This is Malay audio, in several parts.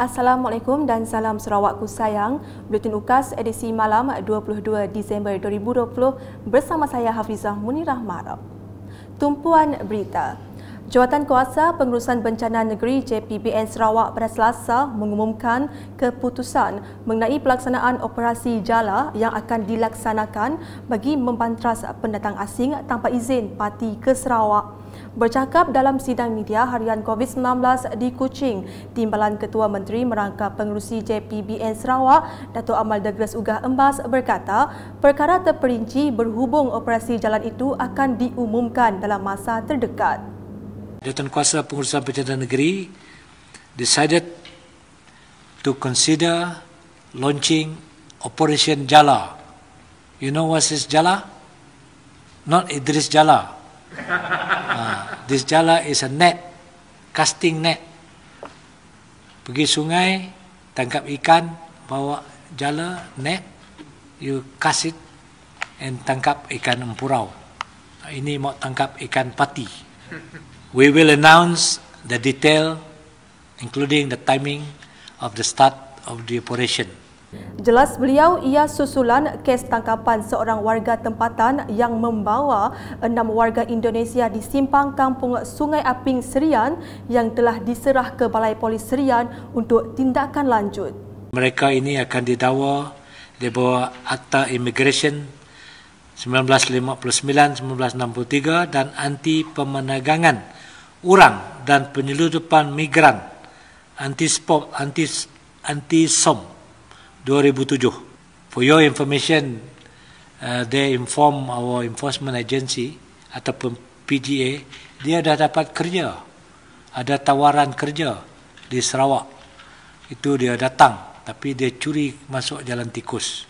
Assalamualaikum dan salam Sarawakku sayang. Buletin UKAS edisi malam 22 Disember 2020 bersama saya Hafizah Munirah Marab. Tumpuan Berita Jawatan Kuasa Pengurusan Bencana Negeri JPBN Sarawak pada Selasa mengumumkan keputusan mengenai pelaksanaan operasi jala yang akan dilaksanakan bagi membantras pendatang asing tanpa izin parti ke Sarawak bercakap dalam sidang media harian COVID-19 di Kuching. Timbalan Ketua Menteri Merangkap Pengerusi JPBN Sarawak, Datuk Amal Degres Ugah Embas berkata, perkara terperinci berhubung operasi jalan itu akan diumumkan dalam masa terdekat. Jatuan Kuasa Pengurusan Pertahanan Negeri decided to consider launching Operation Jala. You know what is Jala? Not Idris Jala. This jala is a net, casting net. Pergi sungai, tangkap ikan, bawa jala, net, you cast it and tangkap ikan empurau. Ini mau tangkap ikan pati. We will announce the detail, including the timing of the start of the operation. Jelas beliau ia susulan kes tangkapan seorang warga tempatan yang membawa enam warga Indonesia di simpang kampung Sungai Aping Serian yang telah diserah ke Balai Polis Serian untuk tindakan lanjut. Mereka ini akan didakwa di bawah Akta Immigration 1959-1963 dan anti pemenagangan orang dan penyeludupan migran anti-spot, anti-som. Anti 2007. For your information, uh, they inform our enforcement agency ataupun PGA, dia dah dapat kerja. Ada tawaran kerja di Sarawak. Itu dia datang tapi dia curi masuk jalan tikus.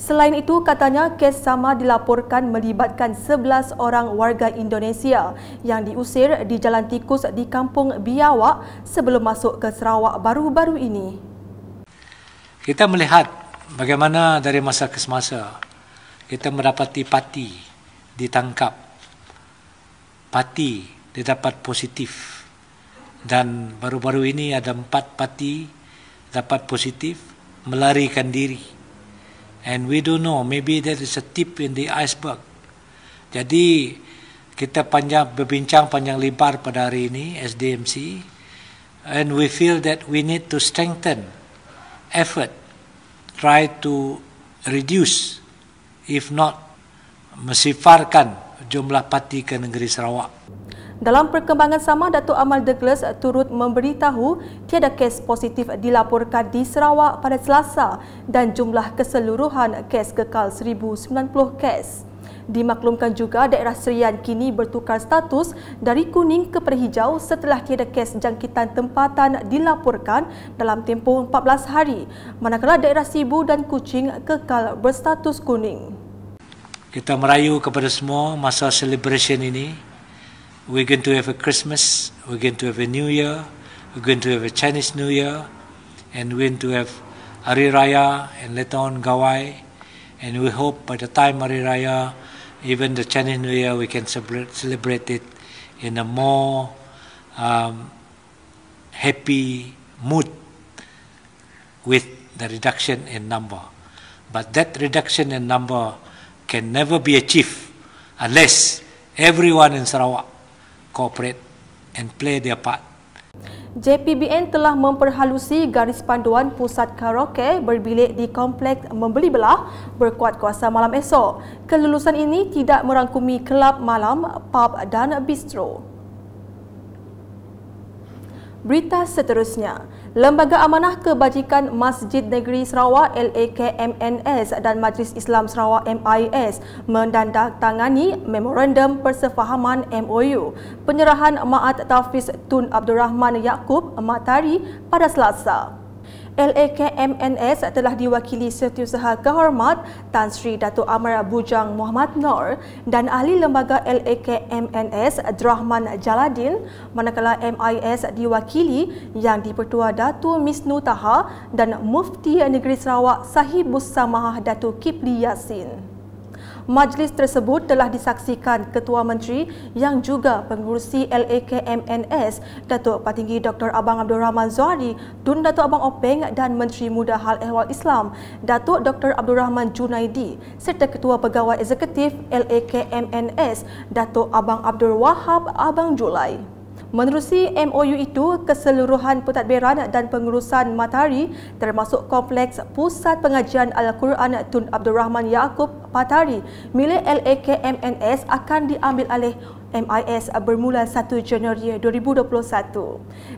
Selain itu, katanya kes sama dilaporkan melibatkan 11 orang warga Indonesia yang diusir di Jalan Tikus di Kampung Biawak sebelum masuk ke Sarawak baru-baru ini kita melihat bagaimana dari masa ke semasa kita mendapati parti ditangkap parti didapat positif dan baru-baru ini ada empat parti dapat positif melarikan diri and we don't know maybe there is a tip in the iceberg jadi kita panjang berbincang panjang lebar pada hari ini SDMC and we feel that we need to strengthen effort try to reduce if not mesifarkan jumlah parti ke negeri Sarawak. Dalam perkembangan sama, Datuk Amal Douglas turut memberitahu tiada kes positif dilaporkan di Sarawak pada Selasa dan jumlah keseluruhan kes kekal 1090 kes. Dimaklumkan juga daerah Serian kini bertukar status dari kuning ke perhijau setelah tiada kes jangkitan tempatan dilaporkan dalam tempoh 14 hari. Manakala daerah Sibu dan Kuching kekal berstatus kuning. Kita merayu kepada semua masa celebration ini. We're going to have a Christmas, we're going to have a New Year, we're going to have a Chinese New Year, and we're going to have Hari Raya and later on Gawai. And we hope by the time Hari Raya, even the Chinese New Year, we can celebrate it in a more um, happy mood with the reduction in number. But that reduction in number can never be achieved unless everyone in Sarawak cooperate and play their part. JPBN telah memperhalusi garis panduan pusat karaoke berbilik di kompleks membeli belah berkuat kuasa malam esok. Kelulusan ini tidak merangkumi kelab malam, pub dan bistro. Berita seterusnya, Lembaga Amanah Kebajikan Masjid Negeri Sarawak LAKMNS dan Majlis Islam Sarawak MIS mendandatangani Memorandum Persefahaman MOU penyerahan Maat Tafiz Tun Abdul Rahman Yaakob Matari pada Selasa. LAKMNS telah diwakili Setiausaha Kehormat Tan Sri Datuk Amara Bujang Muhammad Nor dan Ahli Lembaga LAKMNS Drahman Jaladin manakala MIS diwakili yang dipertua Dato' Misnu Taha dan Mufti Negeri Sarawak Sahibus Samah Dato' Kipli Yassin. Majlis tersebut telah disaksikan Ketua Menteri yang juga pengurusi LAKMNS Datuk Patinggi Dr. Abang Abdul Rahman Zohari, Dun Datuk Abang Openg dan Menteri Muda Hal Ehwal Islam Datuk Dr. Abdul Rahman Junaidi serta Ketua Pegawai Eksekutif LAKMNS Datuk Abang Abdul Wahab Abang Julai. Menerusi MOU itu, keseluruhan pentadbiran dan pengurusan matahari termasuk kompleks Pusat Pengajian Al-Quran Tun Abdul Rahman Yaakob Patari milik LAKMNS akan diambil alih MIS uh, bermula 1 Januari 2021.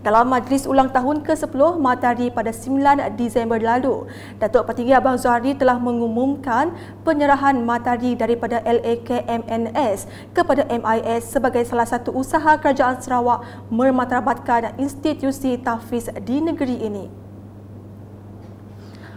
Dalam majlis ulang tahun ke-10 Matahari pada 9 Disember lalu, Datuk Petinggi Abang Zuhari telah mengumumkan penyerahan Matahari daripada MNS kepada MIS sebagai salah satu usaha kerajaan Sarawak mermatrabatkan institusi tahfiz di negeri ini.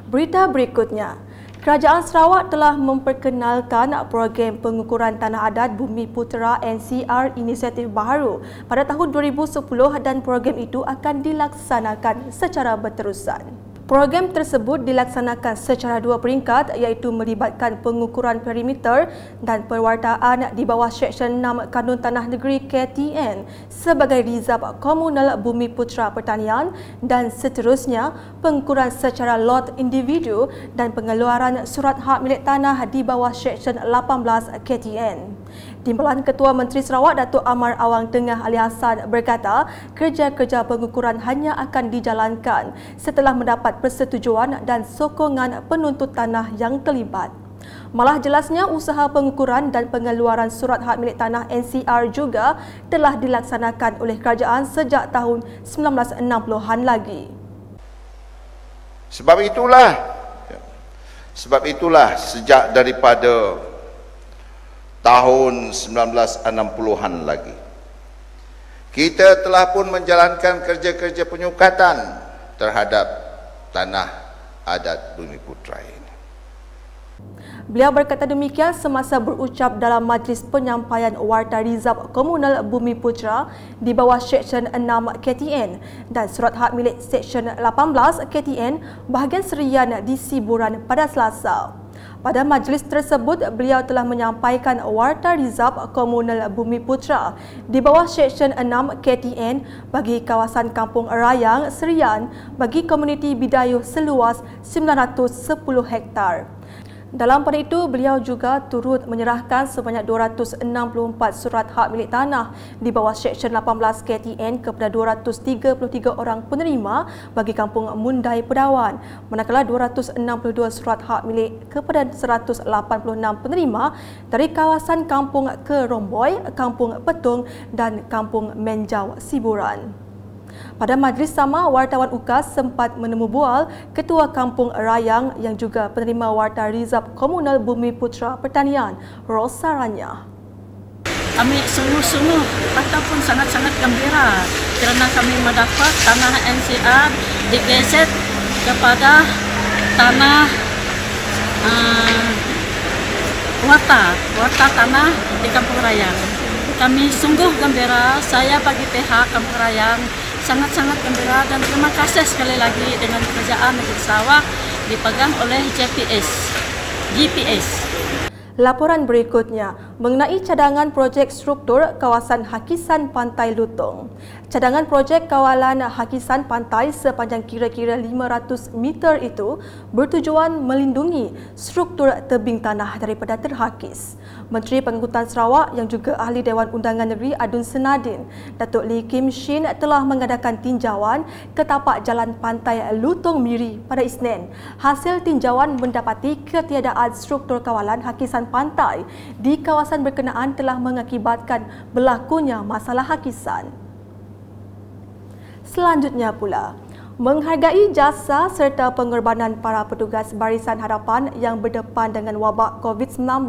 Berita berikutnya, Kerajaan Sarawak telah memperkenalkan program pengukuran tanah adat Bumi Putera NCR inisiatif baru pada tahun 2010 dan program itu akan dilaksanakan secara berterusan. Program tersebut dilaksanakan secara dua peringkat iaitu melibatkan pengukuran perimeter dan perwartaan di bawah Seksyen 6 Kanun Tanah Negeri KTN sebagai rizab komunal bumi putra pertanian dan seterusnya pengukuran secara lot individu dan pengeluaran surat hak milik tanah di bawah Seksyen 18 KTN. Timbalan Ketua Menteri Sarawak Datuk Amar Awang Tengah Ali Hassan berkata, kerja-kerja pengukuran hanya akan dijalankan setelah mendapat persetujuan dan sokongan penuntut tanah yang terlibat. Malah jelasnya usaha pengukuran dan pengeluaran surat hak milik tanah NCR juga telah dilaksanakan oleh kerajaan sejak tahun 1960-an lagi. Sebab itulah ya, sebab itulah sejak daripada tahun 1960-an lagi. Kita telah pun menjalankan kerja-kerja penyukatan terhadap tanah adat Bumi Putra ini. Beliau berkata demikian semasa berucap dalam majlis penyampaian warta rizab komunal Bumi Putra di bawah Seksyen 6 KTN dan surat hak milik Seksyen 18 KTN bahagian serian di Siburan pada Selasa. Pada majlis tersebut, beliau telah menyampaikan warta rizab komunal Bumi Putra di bawah Seksyen 6 KTN bagi kawasan Kampung Rayang, Serian bagi komuniti Bidayuh seluas 910 hektar. Dalam pada itu, beliau juga turut menyerahkan sebanyak 264 surat hak milik tanah di bawah Seksyen 18 KTN kepada 233 orang penerima bagi Kampung Mundai Pedawan, manakala 262 surat hak milik kepada 186 penerima dari kawasan Kampung Keromboy, Kampung Petung dan Kampung Menjau Siburan. Pada majlis sama, wartawan UKAS sempat menemu bual Ketua Kampung Rayang yang juga penerima warta Rizab Komunal Bumi Putra Pertanian, Rosa Ranya. Kami sungguh-sungguh pun sangat-sangat gembira kerana kami mendapat tanah NCR digeser kepada tanah uh, warta, warta tanah di Kampung Rayang. Kami sungguh gembira, saya bagi pihak Kampung Rayang, sangat-sangat gembira dan terima kasih sekali lagi dengan kerjaan Negeri Sarawak dipegang oleh GPS, GPS. Laporan berikutnya, mengenai cadangan projek struktur kawasan Hakisan Pantai Lutong. Cadangan projek kawalan Hakisan Pantai sepanjang kira-kira 500 meter itu bertujuan melindungi struktur tebing tanah daripada terhakis. Menteri Pengangkutan Sarawak yang juga Ahli Dewan Undangan Negeri Adun Senadin, Datuk Lee Kim Shin telah mengadakan tinjauan ke tapak jalan pantai Lutong Miri pada Isnin. Hasil tinjauan mendapati ketiadaan struktur kawalan Hakisan Pantai di kawasan kawasan berkenaan telah mengakibatkan berlakunya masalah hakisan. Selanjutnya pula, menghargai jasa serta pengorbanan para petugas barisan harapan yang berdepan dengan wabak COVID-19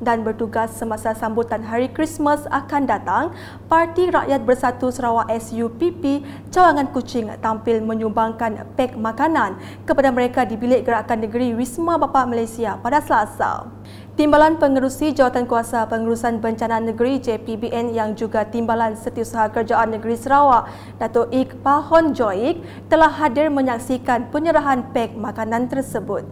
dan bertugas semasa sambutan Hari Krismas akan datang, Parti Rakyat Bersatu Sarawak SUPP Cawangan kucing, tampil menyumbangkan pek makanan kepada mereka di bilik gerakan negeri Wisma Bapa Malaysia pada Selasa. Timbalan Pengerusi Jawatan Kuasa Pengurusan Bencana Negeri JPBN yang juga Timbalan Setiausaha Kerjaan Negeri Sarawak, Datuk Ik Pahon Joik telah hadir menyaksikan penyerahan pek makanan tersebut.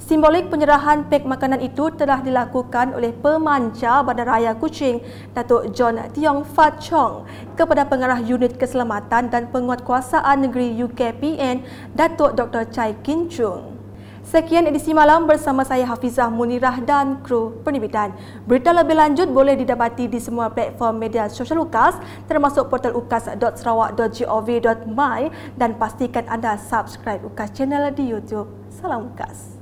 Simbolik penyerahan pek makanan itu telah dilakukan oleh pemanca Bandaraya Kuching, Datuk John Tiong Fat Chong kepada pengarah unit keselamatan dan penguatkuasaan negeri UKPN, Datuk Dr. Chai Kin Chung. Sekian edisi malam bersama saya Hafizah Munirah dan kru penerbitan. Berita lebih lanjut boleh didapati di semua platform media sosial UKAS termasuk portal ukas.sarawak.gov.my dan pastikan anda subscribe UKAS channel di YouTube. Salam UKAS.